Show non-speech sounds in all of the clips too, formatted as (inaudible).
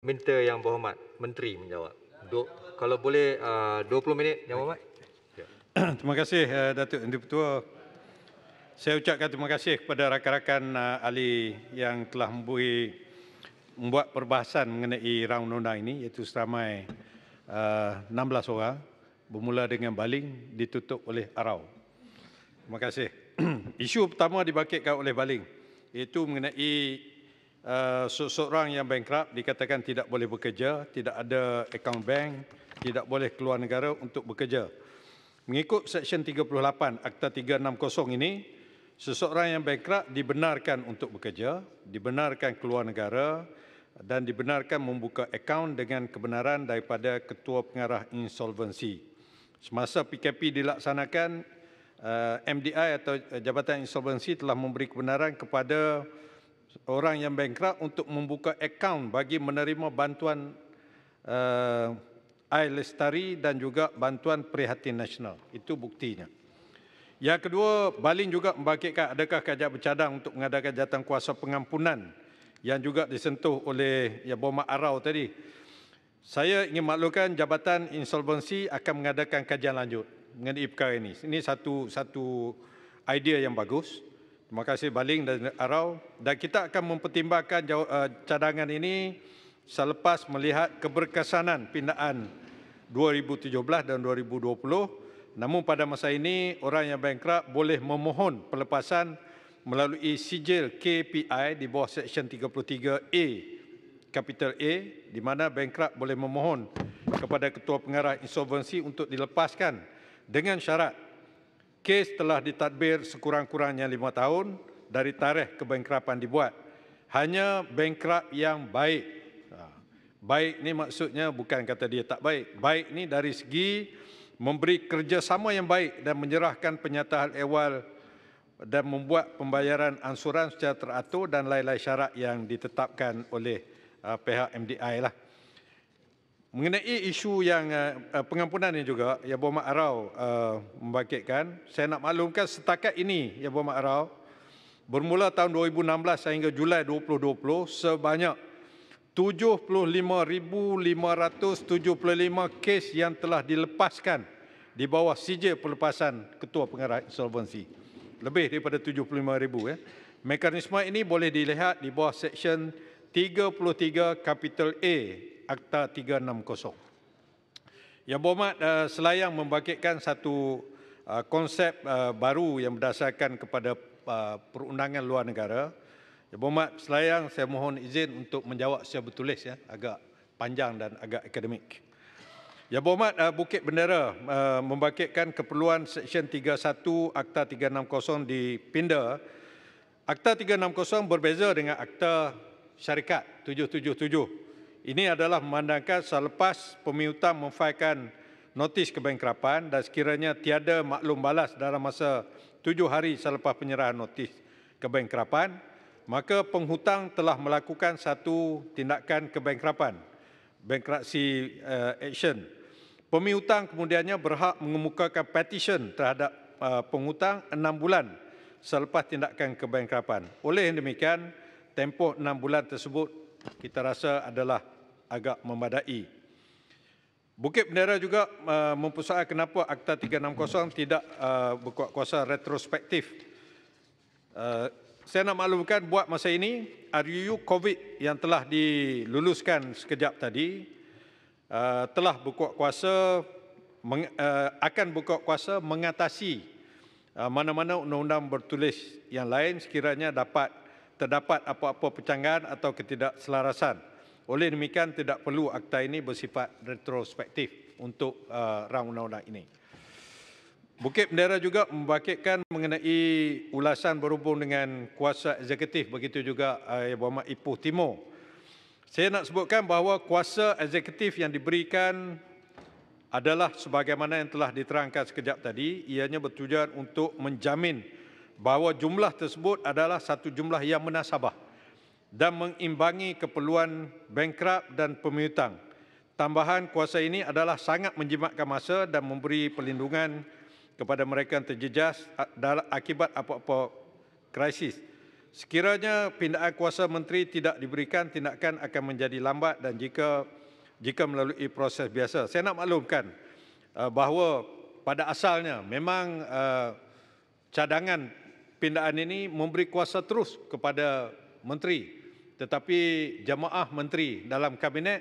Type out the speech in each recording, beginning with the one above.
Minta yang berhormat, menteri menjawab. Duk, kalau boleh uh, 20 minit yang berhormat. Ya. (clears throat) terima kasih uh, Datuk Yang Dipertua. Saya ucapkan terima kasih kepada rakan-rakan uh, ahli yang telah memberi membuat perbahasan mengenai round undang ini iaitu seramai uh, 16 orang bermula dengan Baling ditutup oleh Arau. Terima kasih. (clears throat) Isu pertama dibakitkan oleh Baling iaitu mengenai uh, eh, seorang yang bankrupt dikatakan tidak boleh bekerja, tidak ada akaun bank, tidak boleh keluar negara untuk bekerja. Mengikut Seksyen 38 Akta 360 ini, seseorang yang bankrupt dibenarkan untuk bekerja, dibenarkan keluar negara dan dibenarkan membuka akaun dengan kebenaran daripada Ketua Pengarah Insolvensi. Semasa PKP dilaksanakan, eh, MDI atau Jabatan Insolvensi telah memberi kebenaran kepada orang yang bankrupt untuk membuka akaun bagi menerima bantuan uh, air lestari dan juga bantuan prihatin nasional. Itu buktinya. Yang kedua, Balin juga membangkitkan adakah kajak bercadang untuk mengadakan jatuh kuasa pengampunan yang juga disentuh oleh ya Bomak Arau tadi. Saya ingin maklumkan Jabatan Insolvensi akan mengadakan kajian lanjut mengenai perkara ini. Ini satu satu idea yang bagus. Terima kasih Baling dan Arau. Dan kita akan mempertimbangkan eh, cadangan ini selepas melihat keberkesanan pindaan 2017 dan 2020. Namun pada masa ini, orang yang bankrupt boleh memohon pelepasan melalui sijil KPI di bawah Seksyen 33A, Capital A, di mana bankrupt boleh memohon kepada Ketua Pengarah Insolvensi untuk dilepaskan dengan syarat Kes telah ditadbir sekurang-kurangnya lima tahun dari tarikh kebengkrapan dibuat. Hanya bengkrap yang baik. Ha. Baik ni maksudnya bukan kata dia tak baik. Baik ni dari segi memberi kerjasama yang baik dan menyerahkan penyataan ehwal dan membuat pembayaran ansuran secara teratur dan lain-lain syarat yang ditetapkan oleh uh, pihak MDI lah. Mengenai isu yang uh, pengampunan ini juga, ya Buah Mak Arau uh, membangkitkan, saya nak maklumkan setakat ini ya Buah Mak Arau, bermula tahun 2016 sehingga Julai 2020, sebanyak 75,575 kes yang telah dilepaskan di bawah sijil pelepasan Ketua Pengarah Insolvensi. Lebih daripada 75,000. Ya. Mekanisme ini boleh dilihat di bawah Seksyen 33 Kapital A Akta 360. Yang berhormat selayang membangkitkan satu eh, konsep eh, baru yang berdasarkan kepada eh, perundangan luar negara. Yang berhormat selayang saya mohon izin untuk menjawab secara bertulis ya, agak panjang dan agak akademik. Yang berhormat Bukit Bendera membangkitkan keperluan Seksyen 31 Akta 360 dipinda. Akta 360 berbeza dengan Akta Syarikat 777 ini adalah memandangkan selepas pemihutan memfaikan notis kebengkrapan dan sekiranya tiada maklum balas dalam masa tujuh hari selepas penyerahan notis kebengkrapan, maka penghutang telah melakukan satu tindakan kebengkrapan, bankruptcy eh, action. Pemihutang kemudiannya berhak mengemukakan petition terhadap eh, penghutang enam bulan selepas tindakan kebengkrapan. Oleh demikian, tempoh enam bulan tersebut kita rasa adalah agak memadai. Bukit Bendera juga uh, mempersoal kenapa Akta 360 tidak uh, berkuat kuasa retrospektif. Uh, saya nak maklumkan buat masa ini RUU COVID yang telah diluluskan sekejap tadi telah berkuat kuasa akan berkuat kuasa mengatasi mana-mana undang-undang bertulis yang lain sekiranya dapat terdapat apa-apa pencanggaran atau ketidakselarasan. Oleh demikian, tidak perlu akta ini bersifat retrospektif untuk uh, rang undang-undang ini. Bukit Bendera juga membakitkan mengenai ulasan berhubung dengan kuasa eksekutif, begitu juga uh, ibu Berhormat Ipoh Timur. Saya nak sebutkan bahawa kuasa eksekutif yang diberikan adalah sebagaimana yang telah diterangkan sekejap tadi, ianya bertujuan untuk menjamin bahawa jumlah tersebut adalah satu jumlah yang menasabah dan mengimbangi keperluan bankrap dan pemihutang. Tambahan kuasa ini adalah sangat menjimatkan masa dan memberi perlindungan kepada mereka yang terjejas akibat apa-apa krisis. Sekiranya pindaan kuasa menteri tidak diberikan, tindakan akan menjadi lambat dan jika jika melalui proses biasa. Saya nak maklumkan eh, bahawa pada asalnya memang eh, cadangan pindaan ini memberi kuasa terus kepada menteri tetapi jemaah menteri dalam kabinet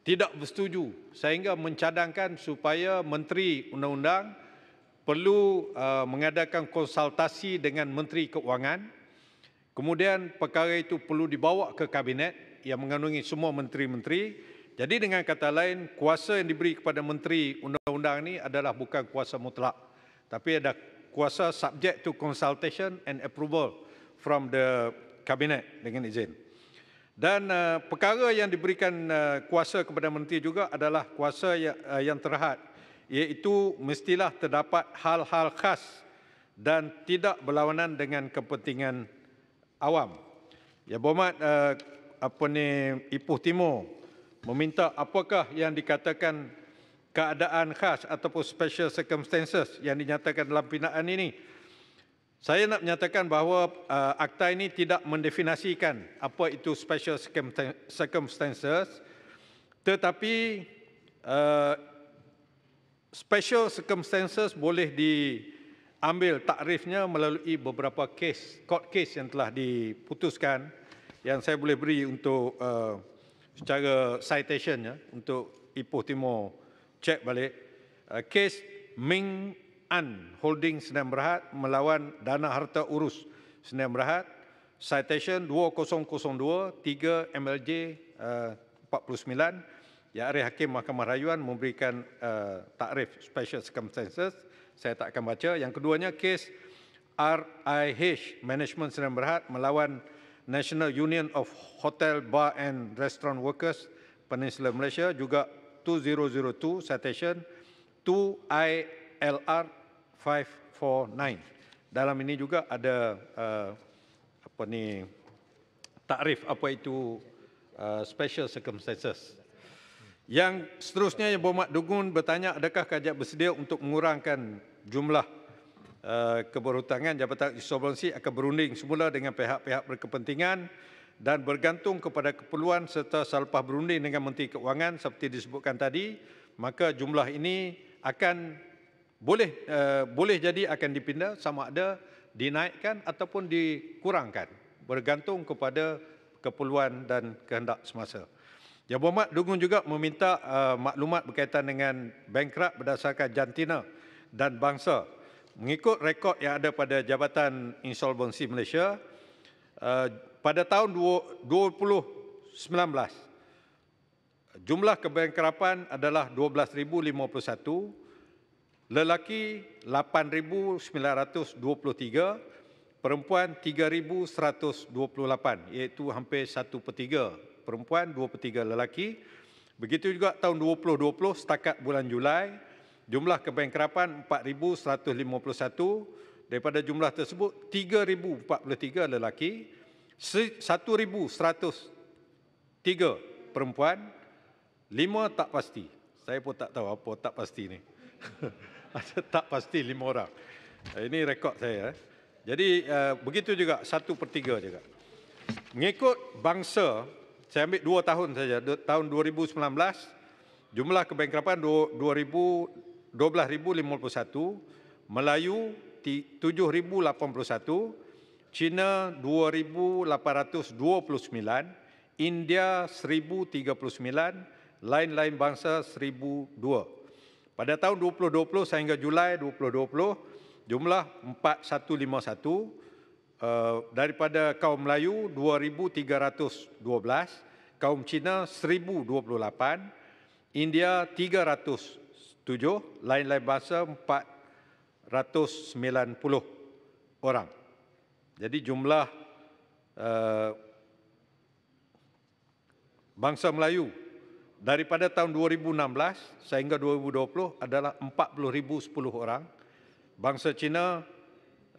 tidak bersetuju sehingga mencadangkan supaya menteri undang-undang perlu uh, mengadakan konsultasi dengan menteri keuangan kemudian perkara itu perlu dibawa ke kabinet yang mengandungi semua menteri-menteri jadi dengan kata lain kuasa yang diberi kepada menteri undang-undang ini adalah bukan kuasa mutlak tapi ada kuasa subject to consultation and approval from the cabinet dengan izin. Dan uh, perkara yang diberikan uh, kuasa kepada menteri juga adalah kuasa yang, uh, yang terhad iaitu mestilah terdapat hal-hal khas dan tidak berlawanan dengan kepentingan awam. Ya Bomat uh, apa ni Ipoh Timur meminta apakah yang dikatakan keadaan khas ataupun special circumstances yang dinyatakan dalam pindaan ini. Saya nak menyatakan bahawa uh, akta ini tidak mendefinisikan apa itu special circumstances tetapi uh, special circumstances boleh diambil takrifnya melalui beberapa case court case yang telah diputuskan yang saya boleh beri untuk uh, secara citationnya untuk Ipoh Timur cek balik uh, kes Ming An Holding Senen Berhad melawan Dana Harta Urus Senen Berhad citation 2002 3 MLJ uh, 49 Ya, hari hakim Mahkamah Rayuan memberikan uh, takrif special circumstances saya tak akan baca yang keduanya kes RIH Management Senen Berhad melawan National Union of Hotel Bar and Restaurant Workers Peninsula Malaysia juga 2002 citation 2ILR 549. Dalam ini juga ada uh, apa ni takrif apa itu uh, special circumstances. Yang seterusnya yang Bomat Dugun bertanya adakah kajak bersedia untuk mengurangkan jumlah uh, keberhutangan Jabatan Insolvensi akan berunding semula dengan pihak-pihak berkepentingan dan bergantung kepada keperluan serta salpah berunding dengan Menteri Keuangan seperti disebutkan tadi, maka jumlah ini akan boleh eh, boleh jadi akan dipindah sama ada dinaikkan ataupun dikurangkan bergantung kepada keperluan dan kehendak semasa. Yang berhormat, Dugun juga meminta uh, maklumat berkaitan dengan bankrap berdasarkan jantina dan bangsa. Mengikut rekod yang ada pada Jabatan Insolvensi Malaysia, uh, pada tahun 2019 jumlah kebankrapan adalah 12051 lelaki 8923 perempuan 3128 iaitu hampir 1/3 perempuan 2/3 lelaki begitu juga tahun 2020 setakat bulan Julai jumlah kebankrapan 4151 daripada jumlah tersebut 3043 lelaki 1,103 perempuan, 5 tak pasti. Saya pun tak tahu apa tak pasti ni. (laughs) tak pasti 5 orang. Eh, ini rekod saya. Eh. Jadi eh, begitu juga, 1 per 3 juga. Mengikut bangsa, saya ambil 2 tahun saja, tahun 2019, jumlah kebankrapan 12,051, Melayu 7,081, China 2829, India 1039, lain-lain bangsa 1002. Pada tahun 2020 sehingga Julai 2020, jumlah 4151 uh, eh, daripada kaum Melayu 2312, kaum Cina 1028, India 307, lain-lain bangsa 490 orang. Jadi jumlah uh, bangsa Melayu daripada tahun 2016 sehingga 2020 adalah 40,010 orang. Bangsa Cina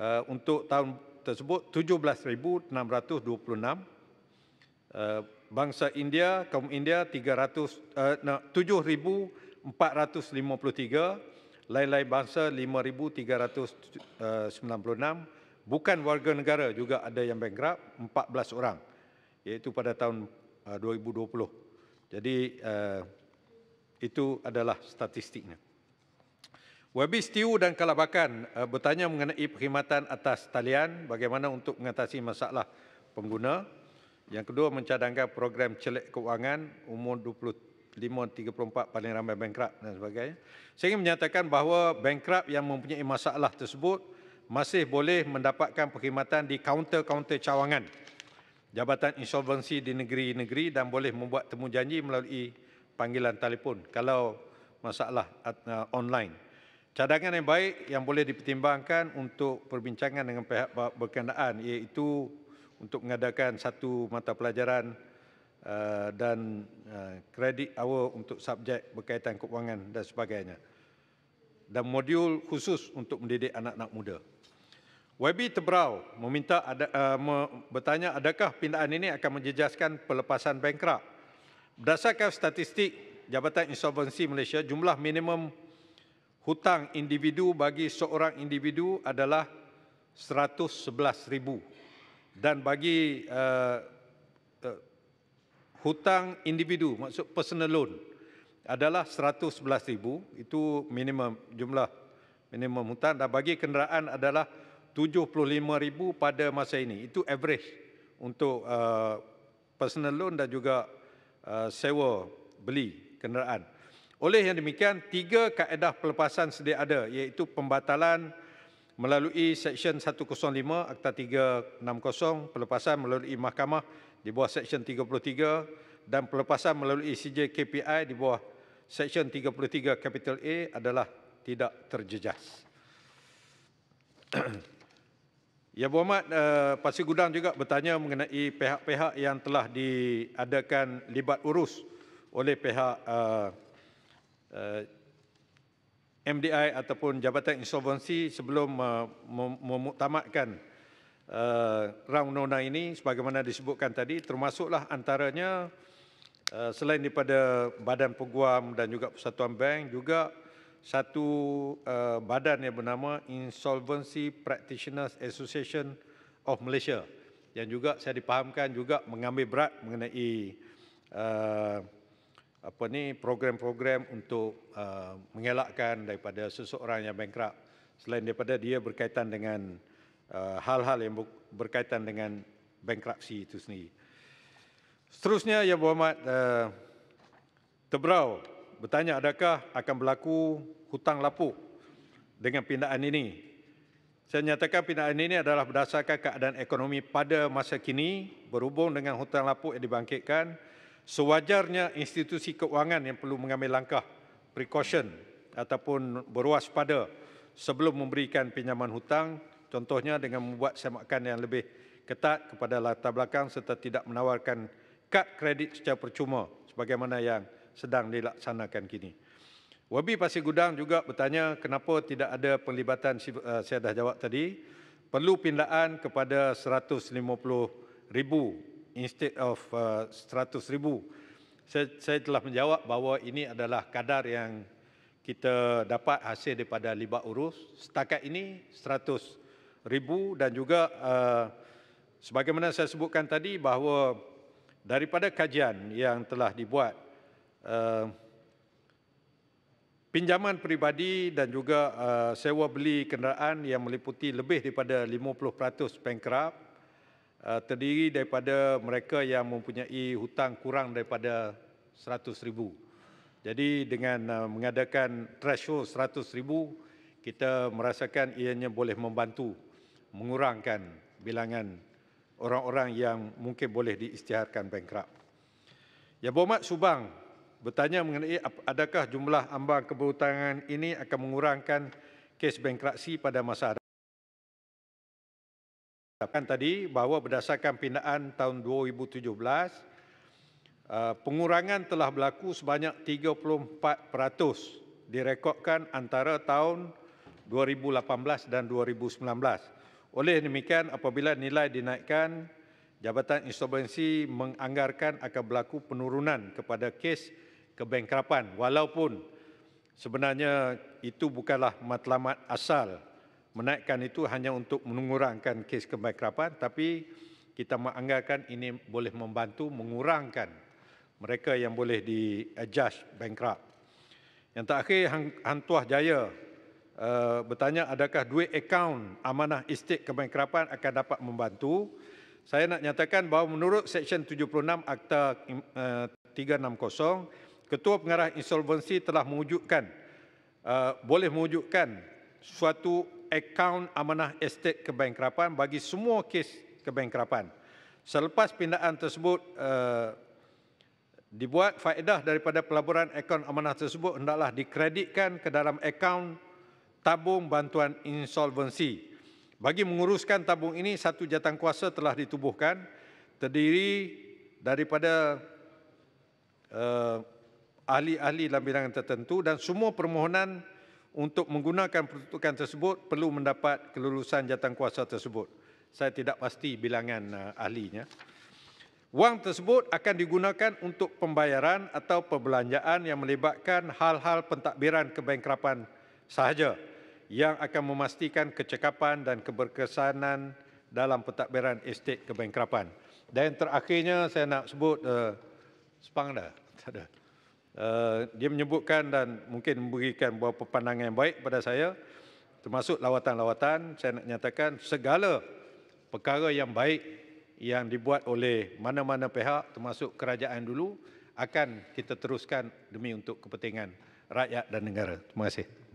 uh, untuk tahun tersebut 17,626. Eh, bangsa India, kaum India 7,453, lain-lain bangsa 5,396 bukan warga negara juga ada yang bankrupt 14 orang iaitu pada tahun 2020. Ah, Jadi ah, itu adalah statistiknya. Webi Stiu dan Kalabakan ah, bertanya mengenai perkhidmatan atas talian bagaimana untuk mengatasi masalah pengguna. Yang kedua mencadangkan program celik keuangan umur 25-34 paling ramai bankrupt dan sebagainya. Saya ingin menyatakan bahawa bankrupt yang mempunyai masalah tersebut masih boleh mendapatkan perkhidmatan di kaunter-kaunter cawangan Jabatan Insolvensi di negeri-negeri dan boleh membuat temu janji melalui panggilan telefon kalau masalah uh, online. Cadangan yang baik yang boleh dipertimbangkan untuk perbincangan dengan pihak berkenaan iaitu untuk mengadakan satu mata pelajaran uh, dan uh, kredit awal untuk subjek berkaitan keuangan dan sebagainya dan modul khusus untuk mendidik anak-anak muda. YB Tebrau meminta ada, uh, me bertanya adakah pindaan ini akan menjejaskan pelepasan bankrap. Berdasarkan statistik Jabatan Insolvensi Malaysia, jumlah minimum hutang individu bagi seorang individu adalah 111,000 dan bagi uh, uh, hutang individu maksud personal loan adalah 111,000 itu minimum jumlah minimum hutang dan bagi kenderaan adalah 111,000. 75,000 pada masa ini. Itu average untuk uh, personal loan dan juga uh, sewa beli kenderaan. Oleh yang demikian, tiga kaedah pelepasan sedia ada iaitu pembatalan melalui Seksyen 105 Akta 360 pelepasan melalui mahkamah di bawah Seksyen 33 dan pelepasan melalui CJKPI di bawah Seksyen 33 Capital A adalah tidak terjejas. (clears throat) Ya Bu Ahmad, eh, Pasir Gudang juga bertanya mengenai pihak-pihak yang telah diadakan libat urus oleh pihak eh, eh, MDI ataupun Jabatan Insolvensi sebelum memutamatkan uh, rang undang ini sebagaimana disebutkan tadi termasuklah antaranya selain daripada Badan Peguam dan juga Persatuan Bank juga satu uh, badan yang bernama Insolvency Practitioners Association of Malaysia yang juga saya dipahamkan juga mengambil berat mengenai uh, apa ni program-program untuk uh, mengelakkan daripada seseorang yang bankrupt selain daripada dia berkaitan dengan hal-hal uh, yang berkaitan dengan bankruptcy itu sendiri. Seterusnya ya Muhammad uh, Tebrau bertanya adakah akan berlaku hutang lapuk dengan pindaan ini. Saya nyatakan pindaan ini adalah berdasarkan keadaan ekonomi pada masa kini berhubung dengan hutang lapuk yang dibangkitkan. Sewajarnya institusi keuangan yang perlu mengambil langkah precaution ataupun berwaspada sebelum memberikan pinjaman hutang contohnya dengan membuat semakan yang lebih ketat kepada latar belakang serta tidak menawarkan kad kredit secara percuma sebagaimana yang sedang dilaksanakan kini. Wabi Pasir Gudang juga bertanya kenapa tidak ada penglibatan saya eh, dah jawab tadi perlu pindaan kepada ribu instead of 100,000. Eh, saya saya telah menjawab bahawa ini adalah kadar yang kita dapat hasil daripada libat urus setakat ini ribu dan juga eh, sebagaimana saya sebutkan tadi bahawa daripada kajian yang telah dibuat Eh, pinjaman peribadi dan juga uh, sewa beli kenderaan yang meliputi lebih daripada 50% bankrupt uh, terdiri daripada mereka yang mempunyai hutang kurang daripada ribu. Jadi dengan uh, mengadakan threshold ribu, kita merasakan ianya boleh membantu mengurangkan bilangan orang-orang yang mungkin boleh diistiharkan bankrupt. Ya, berhormat Subang, bertanya mengenai adakah jumlah ambang keberhutangan ini akan mengurangkan kes bankrupsi pada masa hadapan tadi bahawa berdasarkan pindaan tahun 2017 eh, pengurangan telah berlaku sebanyak 34% direkodkan antara tahun 2018 dan 2019. Oleh demikian, apabila nilai dinaikkan, Jabatan Insolvensi menganggarkan akan berlaku penurunan kepada kes kebankrapan walaupun sebenarnya itu bukanlah matlamat asal menaikkan itu hanya untuk mengurangkan kes kebankrapan tapi kita menganggarkan ini boleh membantu mengurangkan mereka yang boleh di adjust bankrap. Yang terakhir Hantuah Jaya uh, bertanya adakah duit akaun amanah istik kebankrapan akan dapat membantu? Saya nak nyatakan bahawa menurut Seksyen 76 Akta uh, eh, 360 Ketua Pengarah Insolvensi telah mewujudkan uh, boleh mewujudkan suatu akaun amanah estet kebankrapan bagi semua kes kebankrapan. Selepas pindaan tersebut uh, dibuat faedah daripada pelaburan akaun amanah tersebut hendaklah dikreditkan ke dalam akaun tabung bantuan insolvensi. Bagi menguruskan tabung ini satu jatang kuasa telah ditubuhkan terdiri daripada uh, ahli-ahli dalam bidang tertentu dan semua permohonan untuk menggunakan peruntukan tersebut perlu mendapat kelulusan kuasa tersebut. Saya tidak pasti bilangan uh, ahlinya. Wang tersebut akan digunakan untuk pembayaran atau perbelanjaan yang melibatkan hal-hal pentadbiran kebankrapan sahaja yang akan memastikan kecekapan dan keberkesanan dalam pentadbiran estate kebankrapan. Dan terakhirnya saya nak sebut uh, sepang dah. Tak ada. Eh, dia menyebutkan dan mungkin memberikan beberapa pandangan yang baik pada saya termasuk lawatan-lawatan saya nak nyatakan segala perkara yang baik yang dibuat oleh mana-mana pihak termasuk kerajaan dulu akan kita teruskan demi untuk kepentingan rakyat dan negara. Terima kasih.